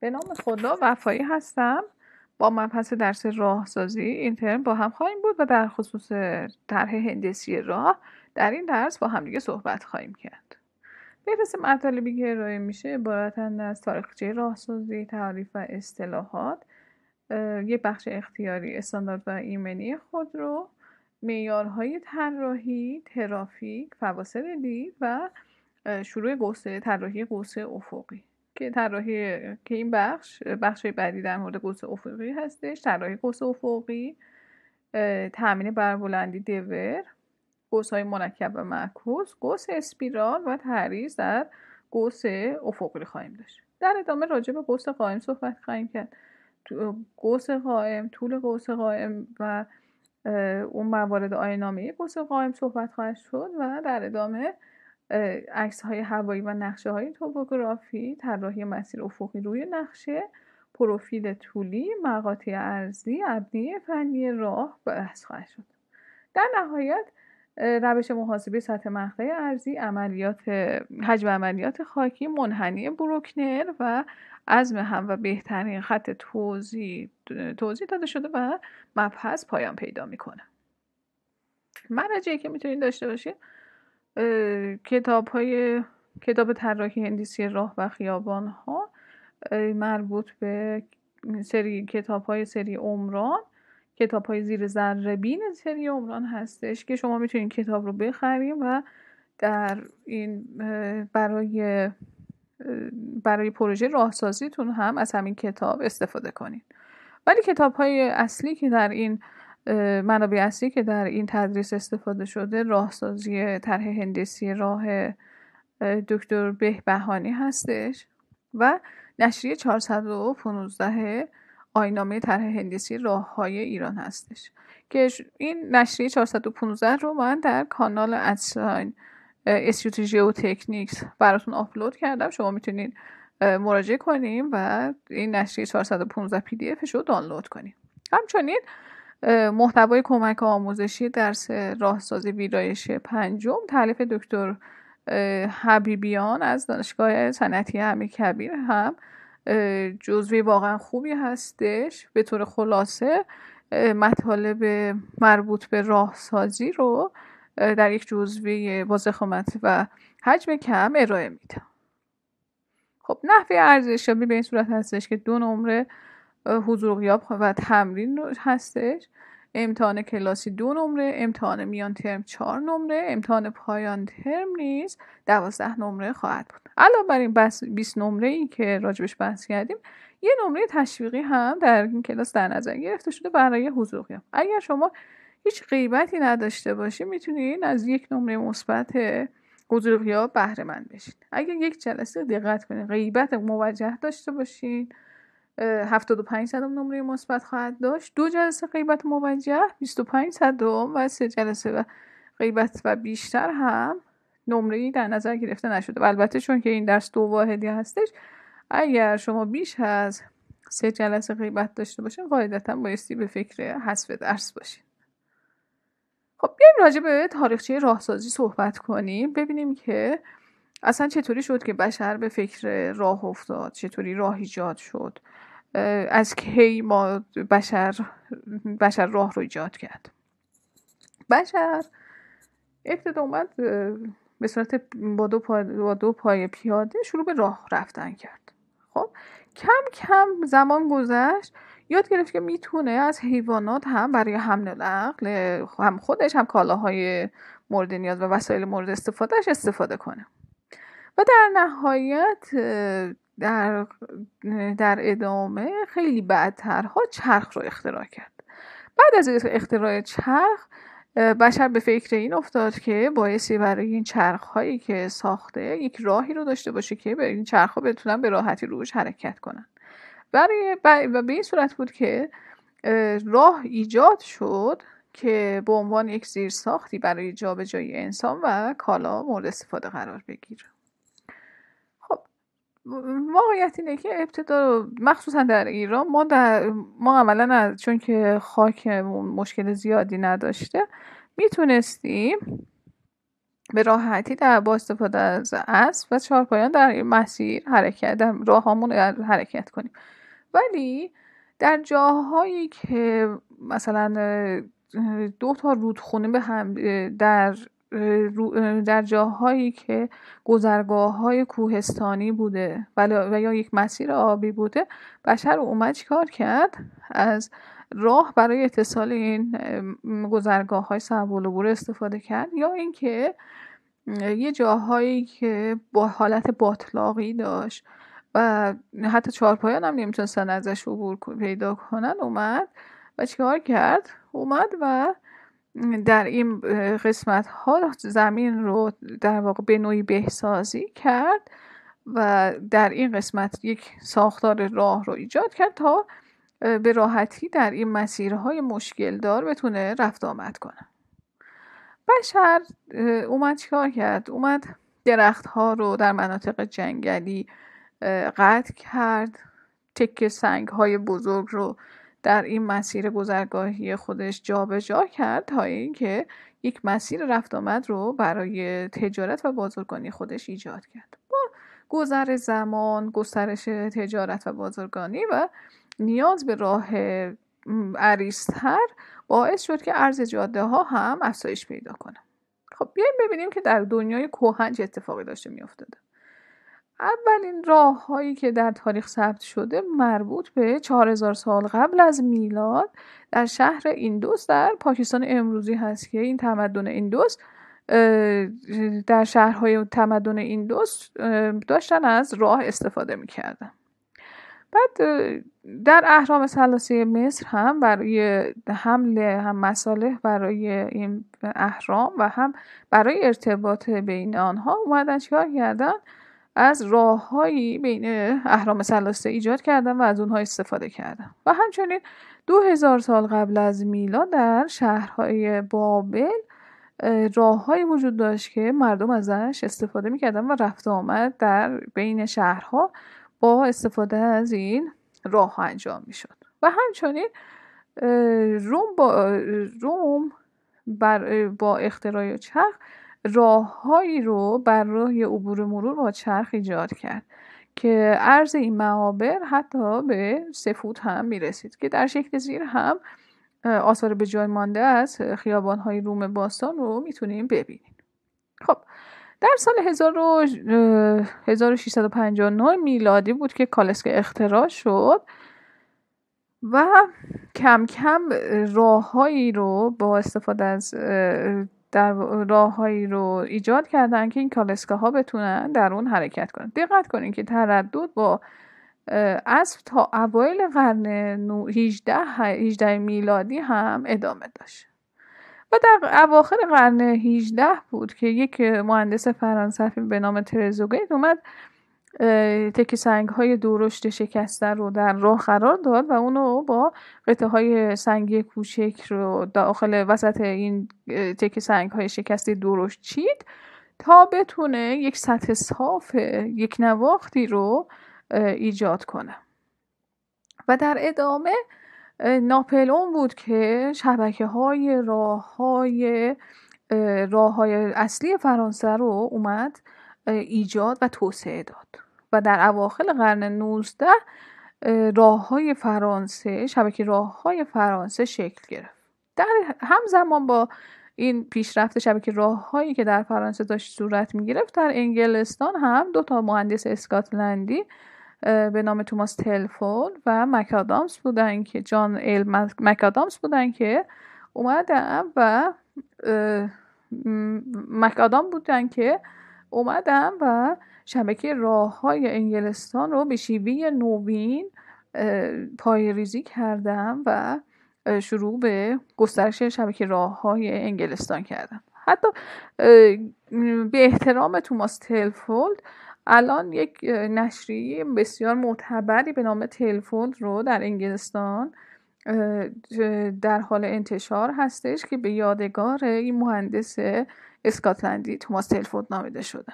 به نام خدا وفایی هستم با مبحث درس راهسازی این ترم با هم خواهیم بود و در خصوص طرح هندسی راه در این درس با همدیگه صحبت خواهیم کرد فهرست مطالبی که ارائه میشه عبارتند از تاریخچه راهسازی تعریف و اصطلاحات یه بخش اختیاری استاندارد و ایمنی خود رو معیارهای طراحی ترافیک فواصل دید و شروع گوسه، طراحی قوس افقی که طراحی که این بخش بخش بعدی در مورد قوس افقی هستش طراحی قوس افقی تامین بربلندی دور قوس های مرکب و معکوس قوس اسپیرال و تعریض در قوس افقی خواهیم داشت در ادامه راجع به قوس قائم صحبت خواهیم کرد قوس قائم طول قوس قائم و اون موارد آینامه پست قائم صحبت خواهد شد و در ادامه عکس های هوایی و نقشه های توپوگرافی طراحی مسیر افقی روی نقشه پروفیل طولی مقاطع ارزی ابنی فنی راه بحث خواهد شد در نهایت روش محاسبه سطح مقطع ارزی عملیات حجم عملیات خاکی منحنی بروکنر و عزم هم و بهترین خط توضیح توضیح داده شده و مبحث پایان پیدا میکنه مراجعی که میتونید داشته باشید کتاب های کتاب طراحی هندسی راه و خیابان ها مربوط به سری کتاب های سری عمران کتاب های زیر ذره بین سری عمران هستش که شما میتونید کتاب رو بخریم و در این برای برای پروژه راهسازیتون هم از همین کتاب استفاده کنید ولی کتاب های اصلی که در این منابع اصلی که در این تدریس استفاده شده راهسازی طرح هندسی راه دکتر بهبهانی هستش و نشریه 415 آینامه طرح هندسی های ایران هستش که این نشریه 415 رو من در کانال ادساین استراتژی و تکنیکس براتون آپلود کردم شما میتونید مراجعه کنیم و این نشریه 415 پی دی رو دانلود کنیم همچنین محتوای کمک آموزشی درس راهسازی ویرایش پنجم تعلیف دکتر حبیبیان از دانشگاه صنعتی امیر کبیر هم جزوی واقعا خوبی هستش به طور خلاصه مطالب مربوط به راهسازی رو در یک جزوی با و حجم کم ارائه میده خب نحوه ارزشیابی به این صورت هستش که دو نمره حضور و غیاب و تمرین هستش امتحان کلاسی دو نمره امتحان میان ترم چهار نمره امتحان پایان ترم نیز دوازده نمره خواهد بود علاوه بر این 20 نمره ای که راجبش بحث کردیم یه نمره تشویقی هم در این کلاس در نظر گرفته شده برای حضور اگر شما هیچ غیبتی نداشته باشید میتونید از یک نمره مثبت حضور قیام بهره مند بشید اگر یک جلسه دقت کنید غیبت موجه داشته باشید 75 صدم نمره مثبت خواهد داشت دو جلسه غیبت موجه 25 صدم و سه جلسه غیبت و بیشتر هم نمره در نظر گرفته نشده و البته چون که این درس دو واحدی هستش اگر شما بیش از سه جلسه غیبت داشته باشین قاعدتا بایستی به فکر حذف درس باشین خب بیایم راجع به تاریخچه راهسازی صحبت کنیم ببینیم که اصلا چطوری شد که بشر به فکر راه افتاد چطوری راه ایجاد شد از کی ما بشر بشر راه رو ایجاد کرد بشر ابتدا اومد به صورت با دو, با دو پای پیاده شروع به راه رفتن کرد خب کم کم زمان گذشت یاد گرفت که میتونه از حیوانات هم برای حمل نقل هم خودش هم کالاهای مورد نیاز و وسایل مورد استفادهش استفاده کنه و در نهایت در, در ادامه خیلی بعدترها چرخ رو اختراع کرد بعد از اختراع چرخ بشر به فکر این افتاد که باعثی برای این چرخ هایی که ساخته یک راهی رو داشته باشه که به این چرخ ها بتونن به راحتی روش حرکت کنن برای و به این صورت بود که راه ایجاد شد که به عنوان یک زیر ساختی برای جابجایی انسان و کالا مورد استفاده قرار بگیره واقعیت اینه که ابتدا مخصوصا در ایران ما در ما عملا از چون که خاک مشکل زیادی نداشته میتونستیم به راحتی در با استفاده از اسب و چهارپایان در مسیر حرکت در راهامون حرکت کنیم ولی در جاهایی که مثلا دو تا رودخونه به هم در در جاهایی که گذرگاه های کوهستانی بوده و یا یک مسیر آبی بوده بشر اومد کار کرد از راه برای اتصال این گذرگاه های و استفاده کرد یا اینکه یه جاهایی که با حالت باطلاقی داشت و حتی چهارپایان هم نمیتونستن ازش عبور پیدا کنن اومد و چیکار کرد اومد و در این قسمت ها زمین رو در واقع به نوعی بهسازی کرد و در این قسمت یک ساختار راه رو ایجاد کرد تا به راحتی در این مسیرهای مشکل دار بتونه رفت آمد کنه بشر اومد چیکار کرد اومد درخت ها رو در مناطق جنگلی قطع کرد تکه سنگ های بزرگ رو در این مسیر گذرگاهی خودش جابجا جا کرد تا اینکه یک مسیر رفت آمد رو برای تجارت و بازرگانی خودش ایجاد کرد با گذر زمان گسترش تجارت و بازرگانی و نیاز به راه عریضتر باعث شد که ارز جاده ها هم افزایش پیدا کنه خب بیایم ببینیم که در دنیای کوهنج چه اتفاقی داشته میافتاده اولین راه هایی که در تاریخ ثبت شده مربوط به 4000 سال قبل از میلاد در شهر ایندوس در پاکستان امروزی هست که این تمدن ایندوس در شهرهای تمدن ایندوس داشتن از راه استفاده میکردن بعد در اهرام سلاسی مصر هم برای حمل هم مساله برای این اهرام و هم برای ارتباط بین آنها اومدن چیکار کردن از راههایی بین اهرام سلاسه ایجاد کردن و از اونها استفاده کردن و همچنین دو هزار سال قبل از میلاد در شهرهای بابل راههایی وجود داشت که مردم ازش استفاده میکردن و رفت آمد در بین شهرها با استفاده از این راه ها انجام میشد و همچنین روم با, روم بر با اختراع چرخ راههایی رو بر راه عبور مرور با چرخ ایجاد کرد که عرض این معابر حتی به سفوت هم میرسید که در شکل زیر هم آثار به جای مانده از خیابانهای روم باستان رو میتونیم ببینیم خب در سال 1659 میلادی بود که کالسک اختراع شد و کم کم راههایی رو با استفاده از در راههایی رو ایجاد کردن که این کالسکه ها بتونن در اون حرکت کنن دقت کنین که تردد با اسب تا اوایل قرن 18 18 میلادی هم ادامه داشت و در اواخر قرن 18 بود که یک مهندس فرانسوی به نام ترزوگیت اومد تکه سنگ های درشت شکسته رو در راه قرار داد و اونو با قطعه های سنگی کوچک رو داخل وسط این تکه سنگ های شکسته درشت چید تا بتونه یک سطح صاف یک نواختی رو ایجاد کنه و در ادامه ناپلون بود که شبکه های راه های راه های اصلی فرانسه رو اومد ایجاد و توسعه داد و در اواخر قرن 19 راه های فرانسه شبکه راه های فرانسه شکل گرفت در همزمان با این پیشرفت شبکه راههایی که در فرانسه داشت صورت می گرفت در انگلستان هم دو تا مهندس اسکاتلندی به نام توماس تلفون و مکادامس بودن که جان ال مکادامس بودن که اومدم و مکادام بودن که اومدم و شبکه راه های انگلستان رو به شیوه نوین پای کردم و شروع به گسترش شبکه راه های انگلستان کردم حتی به احترام توماس تلفولد الان یک نشریه بسیار معتبری به نام تلفولد رو در انگلستان در حال انتشار هستش که به یادگار این مهندس اسکاتلندی توماس تلفولد نامیده شده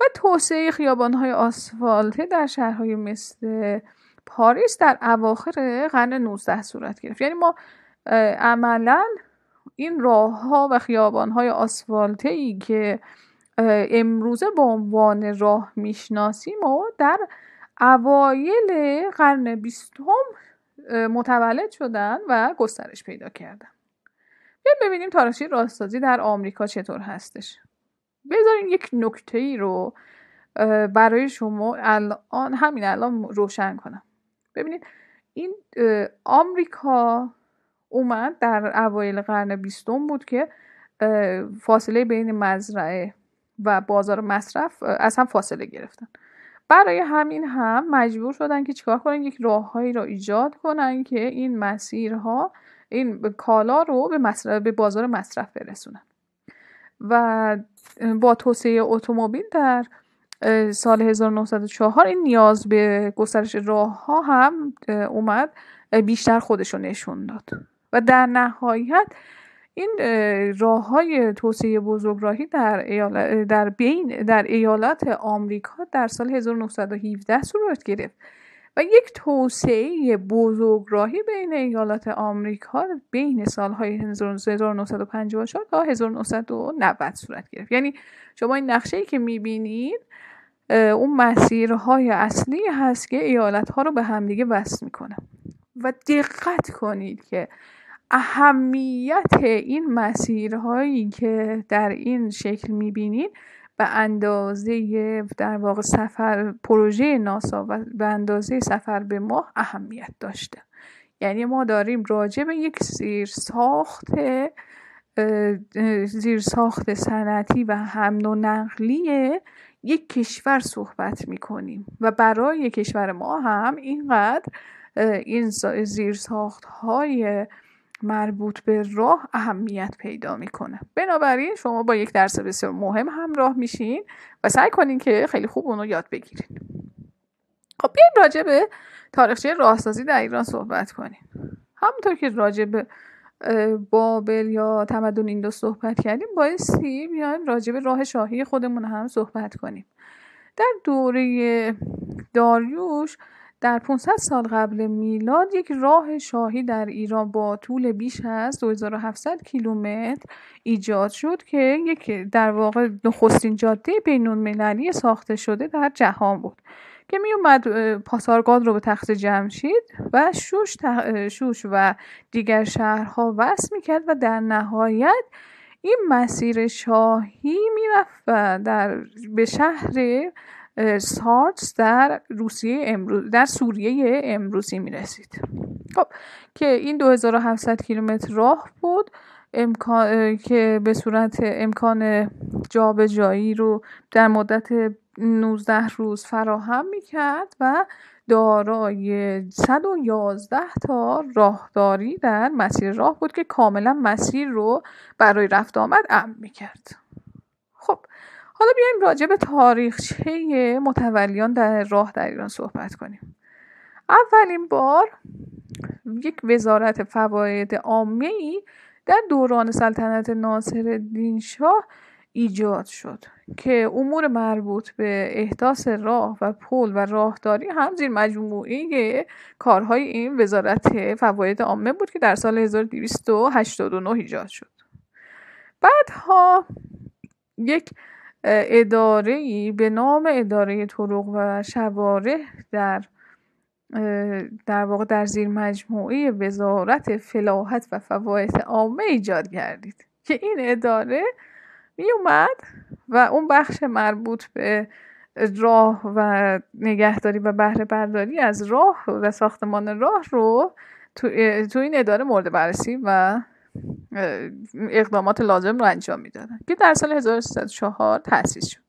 و توسعه خیابانهای آسفالته در شهرهای مثل پاریس در اواخر قرن 19 صورت گرفت یعنی ما عملا این راه ها و خیابان های آسفالته ای که امروزه به عنوان راه میشناسیم و در اوایل قرن بیستم متولد شدن و گسترش پیدا کردن ببینیم تاریخچه راستازی در آمریکا چطور هستش بذارین یک نکته ای رو برای شما الان همین الان روشن کنم ببینید این آمریکا اومد در اوایل قرن بیستم بود که فاصله بین مزرعه و بازار مصرف از هم فاصله گرفتن برای همین هم مجبور شدن که چیکار کنن یک راههایی را ایجاد کنن که این مسیرها این کالا رو به, به بازار مصرف برسونن و با توسعه اتومبیل در سال 1904 این نیاز به گسترش راه ها هم اومد بیشتر خودش رو نشون داد و در نهایت این راه های توسعه بزرگراهی در, در, بین در ایالات آمریکا در سال 1917 صورت گرفت و یک توسعه بزرگراهی بین ایالات آمریکا بین سالهای 1954 تا 1990 صورت گرفت یعنی شما این نقشه ای که میبینید اون مسیرهای اصلی هست که ایالت ها رو به همدیگه وصل میکنه و دقت کنید که اهمیت این مسیرهایی که در این شکل میبینید به اندازه در واقع سفر پروژه ناسا و به اندازه سفر به ماه اهمیت داشته یعنی ما داریم راجع به یک زیر ساخت زیر ساخت صنعتی و حمل و نقلی یک کشور صحبت می کنیم و برای کشور ما هم اینقدر این زیر ساخت های مربوط به راه اهمیت پیدا میکنه بنابراین شما با یک درس بسیار مهم همراه میشین و سعی کنین که خیلی خوب اونو یاد بگیرید خب بیایم راجع به تاریخچه راهسازی در ایران صحبت کنیم همونطور که راجع به بابل یا تمدن دو صحبت کردیم بایستی بیایم راجع به راه شاهی خودمون هم صحبت کنیم در دوره داریوش در 500 سال قبل میلاد یک راه شاهی در ایران با طول بیش از 2700 کیلومتر ایجاد شد که یک در واقع نخستین جاده بین‌المللی ساخته شده در جهان بود که می اومد پاسارگاد رو به تخت جمشید و شوش, شوش و دیگر شهرها وصل می کرد و در نهایت این مسیر شاهی میرفت و در به شهر سارتس در روسیه در سوریه امروزی می رسید خب که این 2700 کیلومتر راه بود امکان که به صورت امکان جابجایی رو در مدت 19 روز فراهم می کرد و دارای 111 تا راهداری در مسیر راه بود که کاملا مسیر رو برای رفت آمد امن می کرد خب حالا بیایم راجع به تاریخچه متولیان در راه در ایران صحبت کنیم اولین بار یک وزارت فواید عامه ای در دوران سلطنت ناصر شاه ایجاد شد که امور مربوط به احداث راه و پل و راهداری هم زیر مجموعه کارهای این وزارت فواید عامه بود که در سال 1289 ایجاد شد بعدها یک ادارهی به نام اداره طرق و شوارع در در واقع در زیر مجموعه وزارت فلاحت و فواید عامه ایجاد کردید که این اداره می اومد و اون بخش مربوط به راه و نگهداری و بهره برداری از راه و ساختمان راه رو تو, تو این اداره مورد بررسی و اقدامات لازم رو انجام میدادن که در سال 1304 تاسیس شد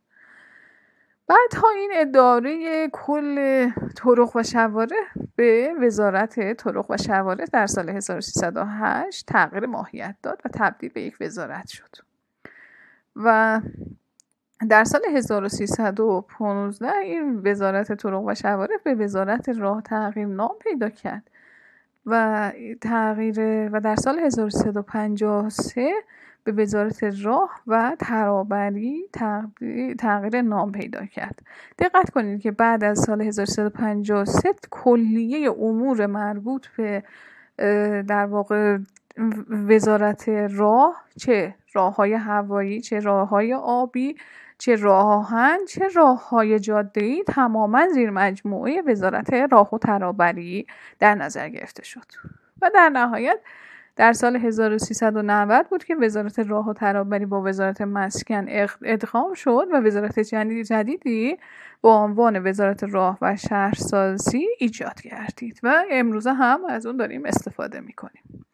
بعد ها این اداره کل طرق و شواره به وزارت طرق و شواره در سال 1308 تغییر ماهیت داد و تبدیل به یک وزارت شد و در سال 1315 این وزارت طرق و شواره به وزارت راه تغییر نام پیدا کرد و تغییر و در سال 1353 به وزارت راه و ترابری تغییر نام پیدا کرد دقت کنید که بعد از سال 1353 کلیه امور مربوط به در واقع وزارت راه چه راه های هوایی چه راه های آبی چه راهان، چه راه های جاده ای تماما زیر مجموعه وزارت راه و ترابری در نظر گرفته شد و در نهایت در سال 1390 بود که وزارت راه و ترابری با وزارت مسکن ادغام شد و وزارت جدید جدیدی با عنوان وزارت راه و شهرسازی ایجاد گردید و امروزه هم از اون داریم استفاده میکنیم.